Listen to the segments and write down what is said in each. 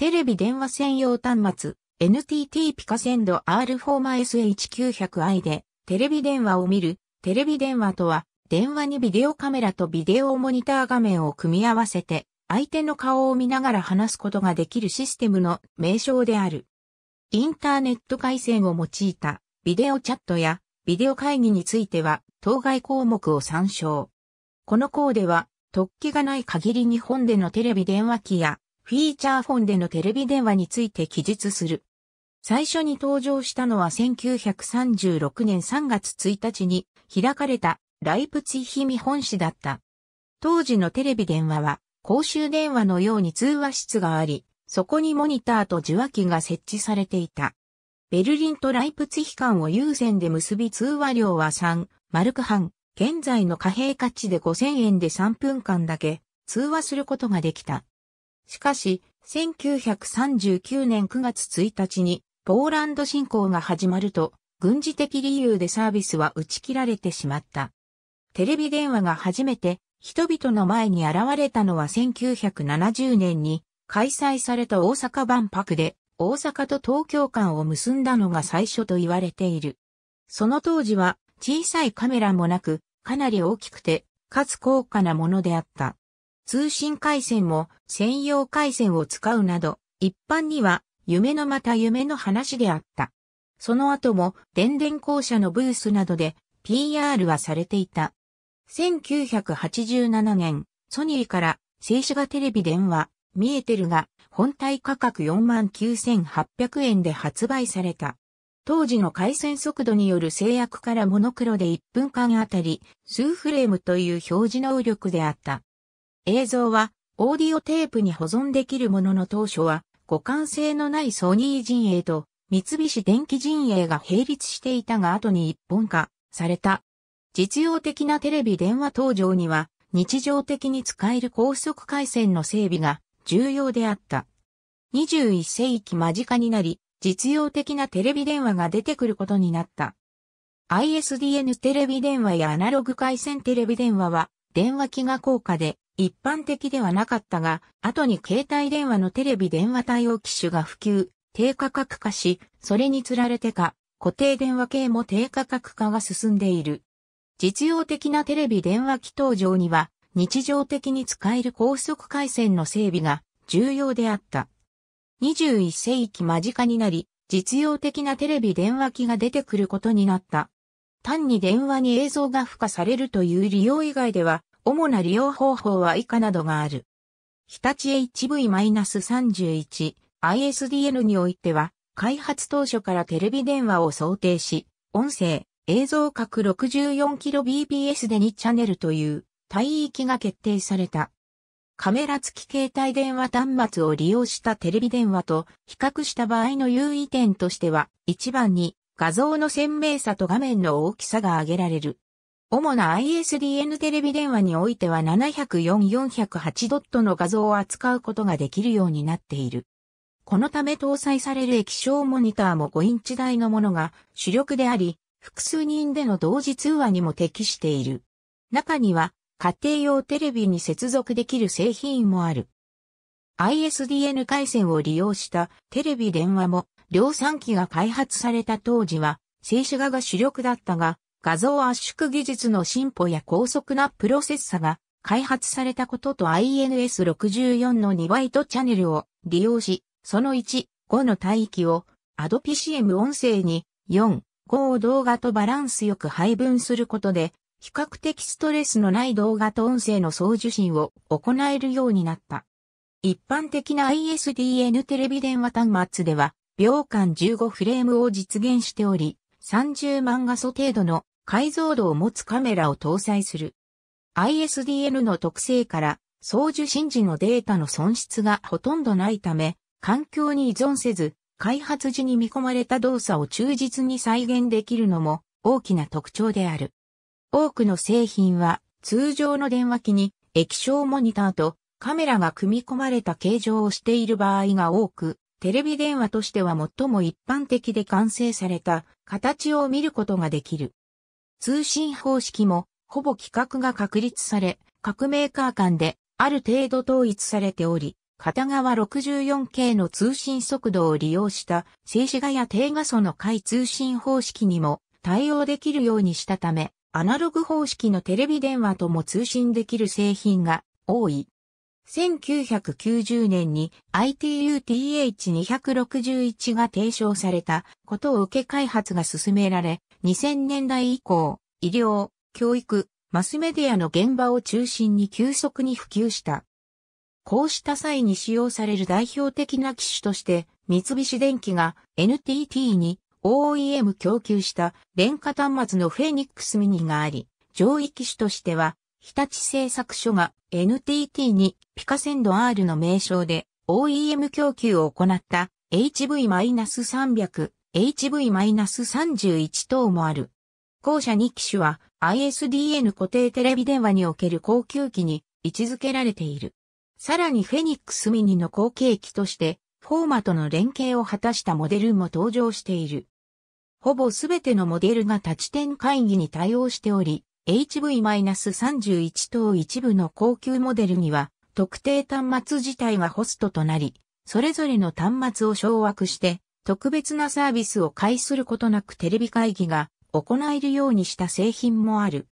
テレビ電話専用端末 NTT ピカセンド R4-SH900i でテレビ電話を見るテレビ電話とは電話にビデオカメラとビデオモニター画面を組み合わせて相手の顔を見ながら話すことができるシステムの名称である。インターネット回線を用いたビデオチャットやビデオ会議については当該項目を参照。この項では特記がない限り日本でのテレビ電話機やフィーチャーフォンでのテレビ電話について記述する。最初に登場したのは1936年3月1日に開かれたライプツィヒ見本市だった。当時のテレビ電話は公衆電話のように通話室があり、そこにモニターと受話器が設置されていた。ベルリンとライプツィヒ間を優先で結び通話料は3、マルク半、現在の貨幣価値で5000円で3分間だけ通話することができた。しかし、1939年9月1日に、ポーランド侵攻が始まると、軍事的理由でサービスは打ち切られてしまった。テレビ電話が初めて人々の前に現れたのは1970年に開催された大阪万博で大阪と東京間を結んだのが最初と言われている。その当時は小さいカメラもなくかなり大きくてかつ高価なものであった。通信回線も専用回線を使うなど、一般には夢のまた夢の話であった。その後も電電公社のブースなどで PR はされていた。1987年、ソニーから静止画テレビ電話、見えてるが、本体価格49,800円で発売された。当時の回線速度による制約からモノクロで1分間あたり数フレームという表示能力であった。映像はオーディオテープに保存できるものの当初は互換性のないソニー陣営と三菱電機陣営が並立していたが後に一本化された。実用的なテレビ電話登場には日常的に使える高速回線の整備が重要であった。21世紀間近になり、実用的なテレビ電話が出てくることになった。ISDN テレビ電話やアナログ回線テレビ電話は電話機が高価で一般的ではなかったが、後に携帯電話のテレビ電話対応機種が普及、低価格化し、それにつられてか、固定電話系も低価格化が進んでいる。実用的なテレビ電話機登場には、日常的に使える高速回線の整備が重要であった。21世紀間近になり、実用的なテレビ電話機が出てくることになった。単に電話に映像が付加されるという利用以外では、主な利用方法は以下などがある。日立 HV-31 ISDN においては、開発当初からテレビ電話を想定し、音声、映像角 64kbps で2チャンネルという帯域が決定された。カメラ付き携帯電話端末を利用したテレビ電話と比較した場合の優位点としては、一番に画像の鮮明さと画面の大きさが挙げられる。主な ISDN テレビ電話においては704-408ドットの画像を扱うことができるようになっている。このため搭載される液晶モニターも5インチ台のものが主力であり、複数人での同時通話にも適している。中には家庭用テレビに接続できる製品もある。ISDN 回線を利用したテレビ電話も量産機が開発された当時は静止画が主力だったが、画像圧縮技術の進歩や高速なプロセッサが開発されたことと INS64 の2バイトチャンネルを利用し、その1、5の帯域を AdPCM 音声に4、5を動画とバランスよく配分することで、比較的ストレスのない動画と音声の送受信を行えるようになった。一般的な ISDN テレビ電話端末では、秒間15フレームを実現しており、30万画素程度の解像度を持つカメラを搭載する。ISDN の特性から送受信時のデータの損失がほとんどないため、環境に依存せず、開発時に見込まれた動作を忠実に再現できるのも大きな特徴である。多くの製品は通常の電話機に液晶モニターとカメラが組み込まれた形状をしている場合が多く、テレビ電話としては最も一般的で完成された形を見ることができる。通信方式もほぼ規格が確立され、各メーカー間である程度統一されており、片側 64K の通信速度を利用した静止画や低画素の回通信方式にも対応できるようにしたため、アナログ方式のテレビ電話とも通信できる製品が多い。1990年に ITUTH261 が提唱されたことを受け開発が進められ、2000年代以降、医療、教育、マスメディアの現場を中心に急速に普及した。こうした際に使用される代表的な機種として、三菱電機が NTT に OEM 供給した電化端末のフェニックスミニがあり、上位機種としては日立製作所が NTT にピカセンド R の名称で OEM 供給を行った HV-300、HV-31 等もある。後者2機種は ISDN 固定テレビ電話における高級機に位置づけられている。さらにフェニックスミニの後継機としてフォーマとの連携を果たしたモデルも登場している。ほぼすべてのモデルが立ち点会議に対応しており、HV-31 等一部の高級モデルには、特定端末自体がホストとなり、それぞれの端末を掌握して、特別なサービスを介することなくテレビ会議が行えるようにした製品もある。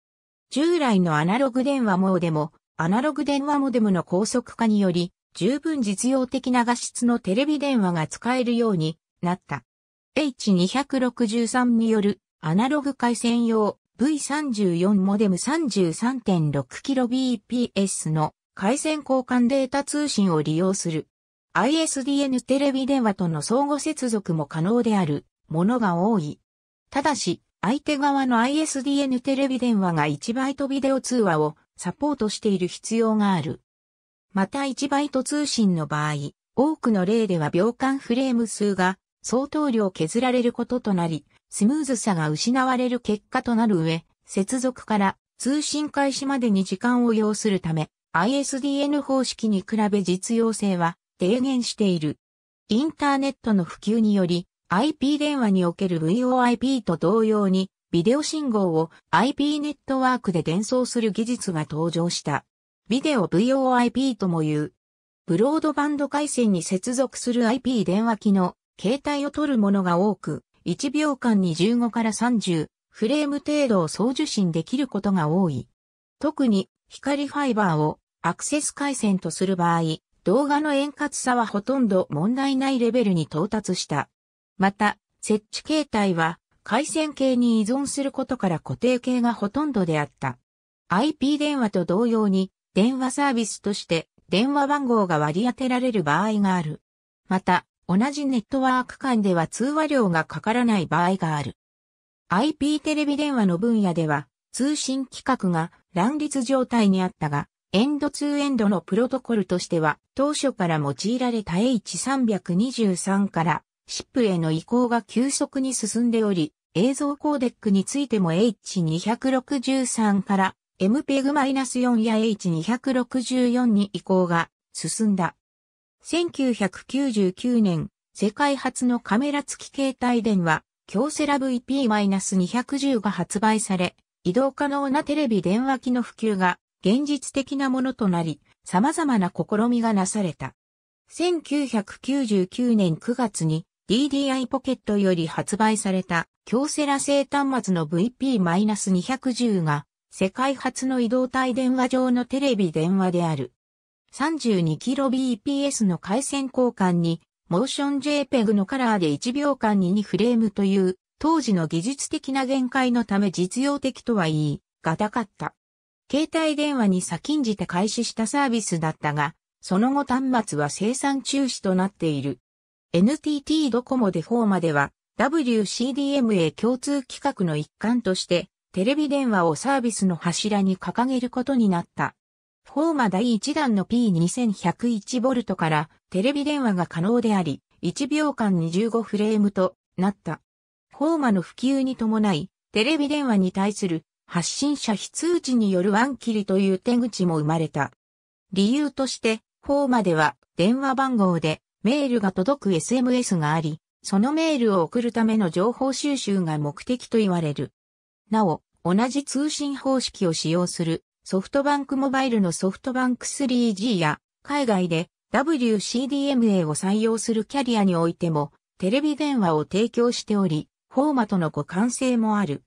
従来のアナログ電話モーデも、アナログ電話モデムの高速化により、十分実用的な画質のテレビ電話が使えるようになった。H263 によるアナログ回線用 V34 モデム 33.6kbps の回線交換データ通信を利用する。ISDN テレビ電話との相互接続も可能であるものが多い。ただし、相手側の ISDN テレビ電話が1バイトビデオ通話をサポートしている必要がある。また1バイト通信の場合、多くの例では秒間フレーム数が相当量削られることとなり、スムーズさが失われる結果となる上、接続から通信開始までに時間を要するため、ISDN 方式に比べ実用性は低減している。インターネットの普及により、IP 電話における VOIP と同様に、ビデオ信号を IP ネットワークで伝送する技術が登場した。ビデオ VOIP とも言う。ブロードバンド回線に接続する IP 電話機の携帯を取るものが多く、1秒間に15から30フレーム程度を送受信できることが多い。特に光ファイバーをアクセス回線とする場合、動画の円滑さはほとんど問題ないレベルに到達した。また、設置形態は回線系に依存することから固定系がほとんどであった。IP 電話と同様に電話サービスとして電話番号が割り当てられる場合がある。また、同じネットワーク間では通話料がかからない場合がある。IP テレビ電話の分野では、通信規格が乱立状態にあったが、エンドツーエンドのプロトコルとしては、当初から用いられた H323 から SIP への移行が急速に進んでおり、映像コーデックについても H263 から MPEG-4 や H264 に移行が進んだ。1999年、世界初のカメラ付き携帯電話、京セラ VP-210 が発売され、移動可能なテレビ電話機の普及が現実的なものとなり、様々な試みがなされた。1999年9月に DDI ポケットより発売された京セラ製端末の VP-210 が世界初の移動体電話上のテレビ電話である。32kbps の回線交換に、モーション JPEG のカラーで1秒間に2フレームという、当時の技術的な限界のため実用的とは言い、がたかった。携帯電話に先んじて開始したサービスだったが、その後端末は生産中止となっている。NTT ドコモで4までは WCDMA 共通規格の一環としてテレビ電話をサービスの柱に掲げることになった。フォーマ第1弾の P2101V からテレビ電話が可能であり、1秒間に15フレームとなった。フォーマの普及に伴い、テレビ電話に対する発信者非通知によるワン切りという手口も生まれた。理由として、フォーマでは電話番号でメールが届く SMS があり、そのメールを送るための情報収集が目的と言われる。なお、同じ通信方式を使用するソフトバンクモバイルのソフトバンク 3G や、海外で WCDMA を採用するキャリアにおいても、テレビ電話を提供しており、フォーマとの互換性もある。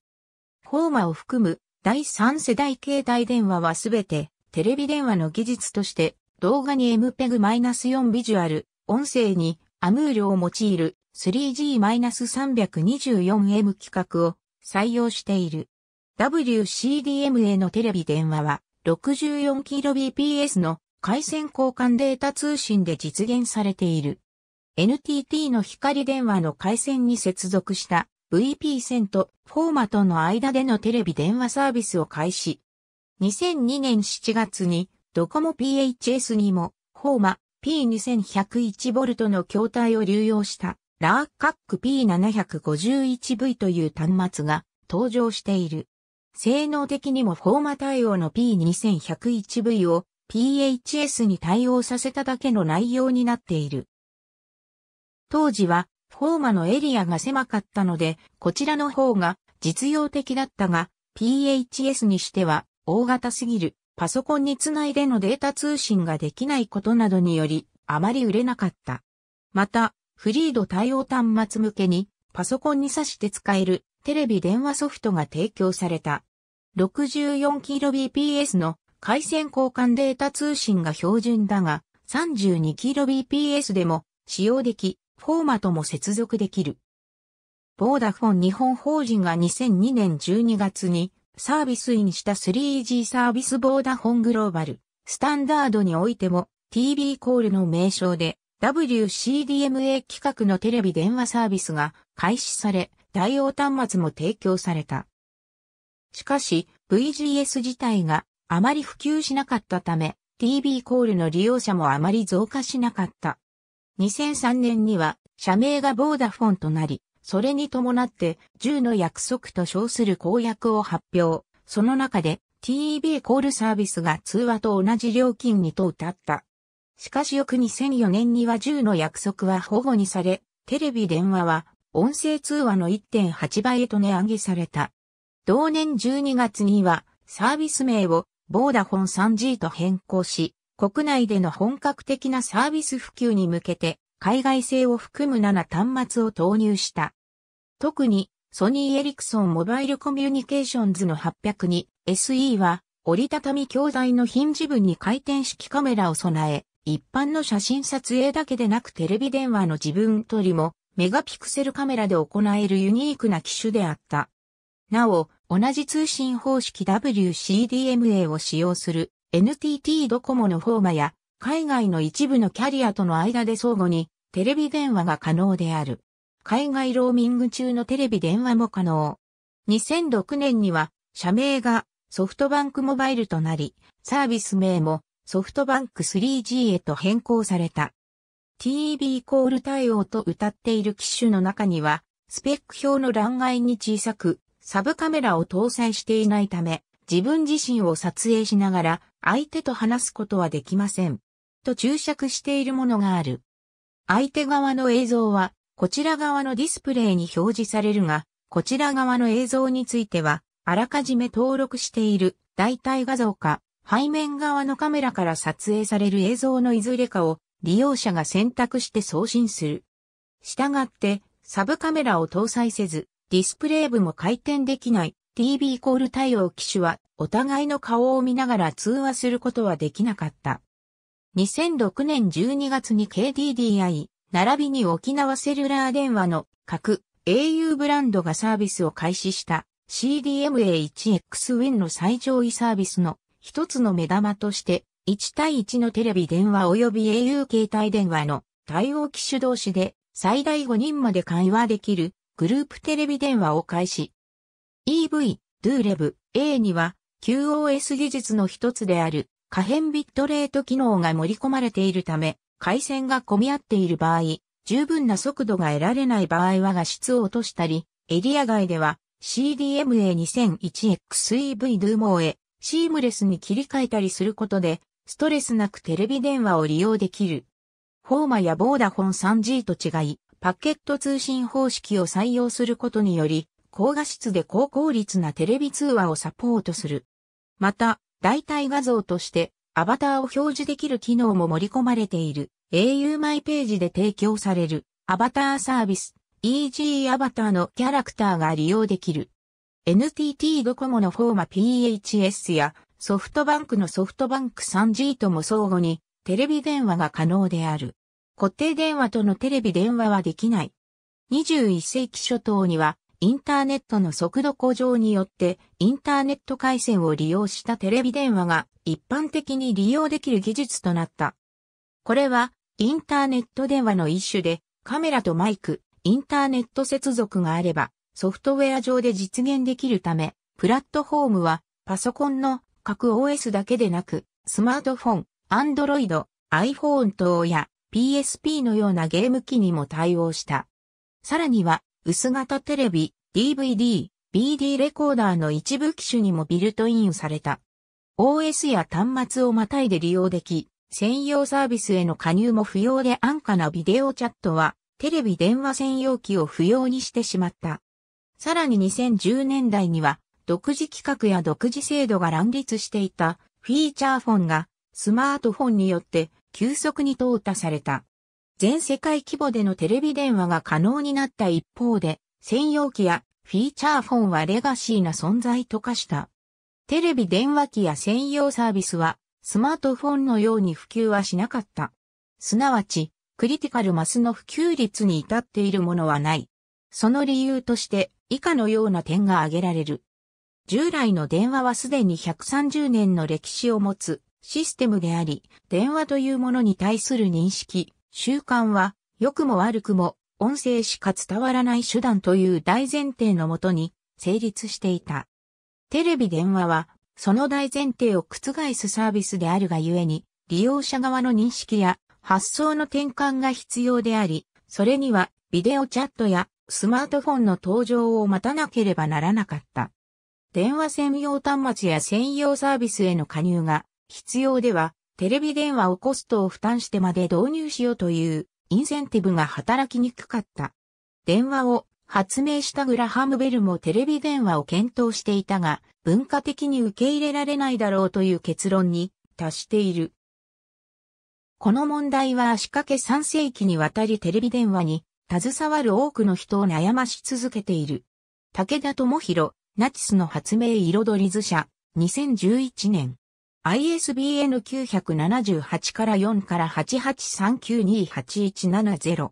フォーマを含む第3世代携帯電話はすべてテレビ電話の技術として動画に MPEG-4 ビジュアル、音声にアムールを用いる 3G-324M 規格を採用している。WCDM へのテレビ電話は 64kbps の回線交換データ通信で実現されている。NTT の光電話の回線に接続した VP 線とフォーマとの間でのテレビ電話サービスを開始。2002年7月にドコモ PHS にもフォーマ P2101V の筐体を流用したラーカック P751V という端末が登場している。性能的にもフォーマ対応の P2101V を PHS に対応させただけの内容になっている。当時はフォーマのエリアが狭かったので、こちらの方が実用的だったが、PHS にしては大型すぎるパソコンにつないでのデータ通信ができないことなどにより、あまり売れなかった。また、フリード対応端末向けにパソコンに挿して使えるテレビ電話ソフトが提供された。64kbps の回線交換データ通信が標準だが、32kbps でも使用でき、フォーマットも接続できる。ボーダフォン日本法人が2002年12月にサービスインした 3G サービスボーダフォングローバル、スタンダードにおいても TV コールの名称で WCDMA 規格のテレビ電話サービスが開始され、対応端末も提供された。しかし、VGS 自体があまり普及しなかったため、TB コールの利用者もあまり増加しなかった。2003年には、社名がボーダフォンとなり、それに伴って10の約束と称する公約を発表。その中で TB コールサービスが通話と同じ料金にと歌った。しかし翌2004年には10の約束は保護にされ、テレビ電話は音声通話の1.8倍へと値上げされた。同年12月にはサービス名をボーダフォン 3G と変更し、国内での本格的なサービス普及に向けて海外製を含む7端末を投入した。特にソニーエリクソンモバイルコミュニケーションズの800に SE は折りたたみ教材のヒンジ部に回転式カメラを備え、一般の写真撮影だけでなくテレビ電話の自分撮りもメガピクセルカメラで行えるユニークな機種であった。なお、同じ通信方式 WCDMA を使用する NTT ドコモのフォーマや海外の一部のキャリアとの間で相互にテレビ電話が可能である。海外ローミング中のテレビ電話も可能。2006年には社名がソフトバンクモバイルとなり、サービス名もソフトバンク 3G へと変更された。TB イコール対応と歌っている機種の中には、スペック表の欄外に小さく、サブカメラを搭載していないため、自分自身を撮影しながら、相手と話すことはできません。と注釈しているものがある。相手側の映像は、こちら側のディスプレイに表示されるが、こちら側の映像については、あらかじめ登録している代替画像か、背面側のカメラから撮影される映像のいずれかを利用者が選択して送信する。したがって、サブカメラを搭載せず、ディスプレイ部も回転できない TV コール対応機種は、お互いの顔を見ながら通話することはできなかった。2006年12月に KDDI、並びに沖縄セルラー電話の各 au ブランドがサービスを開始した CDMA1XWin の最上位サービスの一つの目玉として1対1のテレビ電話及び au 携帯電話の対応機種同士で最大5人まで会話できるグループテレビ電話を開始。EV、DoLev、A には QoS 技術の一つである可変ビットレート機能が盛り込まれているため、回線が混み合っている場合、十分な速度が得られない場合は画質を落としたり、エリア外では CDMA2001XEV ドゥーモーへシームレスに切り替えたりすることでストレスなくテレビ電話を利用できる。フォーマやボーダフォン 3G と違い、パケット通信方式を採用することにより、高画質で高効率なテレビ通話をサポートする。また、代替画像として、アバターを表示できる機能も盛り込まれている au マイページで提供されるアバターサービス EG アバターのキャラクターが利用できる。NTT ドコモのフォーマ PHS やソフトバンクのソフトバンク 3G とも相互にテレビ電話が可能である。固定電話とのテレビ電話はできない。21世紀初頭にはインターネットの速度向上によってインターネット回線を利用したテレビ電話が一般的に利用できる技術となった。これはインターネット電話の一種でカメラとマイク、インターネット接続があればソフトウェア上で実現できるためプラットフォームはパソコンの各 OS だけでなく、スマートフォン、Android、iPhone 等や PSP のようなゲーム機にも対応した。さらには、薄型テレビ、DVD、BD レコーダーの一部機種にもビルトインされた。OS や端末をまたいで利用でき、専用サービスへの加入も不要で安価なビデオチャットは、テレビ電話専用機を不要にしてしまった。さらに2010年代には、独自規格や独自制度が乱立していたフィーチャーフォンがスマートフォンによって急速に淘汰された。全世界規模でのテレビ電話が可能になった一方で、専用機やフィーチャーフォンはレガシーな存在と化した。テレビ電話機や専用サービスはスマートフォンのように普及はしなかった。すなわち、クリティカルマスの普及率に至っているものはない。その理由として以下のような点が挙げられる。従来の電話はすでに130年の歴史を持つシステムであり、電話というものに対する認識、習慣は、良くも悪くも、音声しか伝わらない手段という大前提のもとに、成立していた。テレビ電話は、その大前提を覆すサービスであるがゆえに、利用者側の認識や発想の転換が必要であり、それにはビデオチャットやスマートフォンの登場を待たなければならなかった。電話専用端末や専用サービスへの加入が必要では、テレビ電話をコストを負担してまで導入しようというインセンティブが働きにくかった。電話を発明したグラハム・ベルもテレビ電話を検討していたが、文化的に受け入れられないだろうという結論に達している。この問題は足掛け3世紀にわたりテレビ電話に携わる多くの人を悩まし続けている。武田智弘、ナチスの発明彩り図社、2011年。ISBN 978から4から8839281170。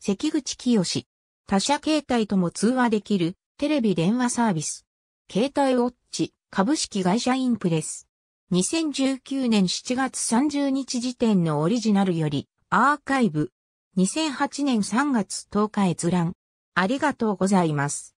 関口清。他社携帯とも通話できるテレビ電話サービス。携帯ウォッチ株式会社インプレス。2019年7月30日時点のオリジナルよりアーカイブ。2008年3月10日閲覧。ありがとうございます。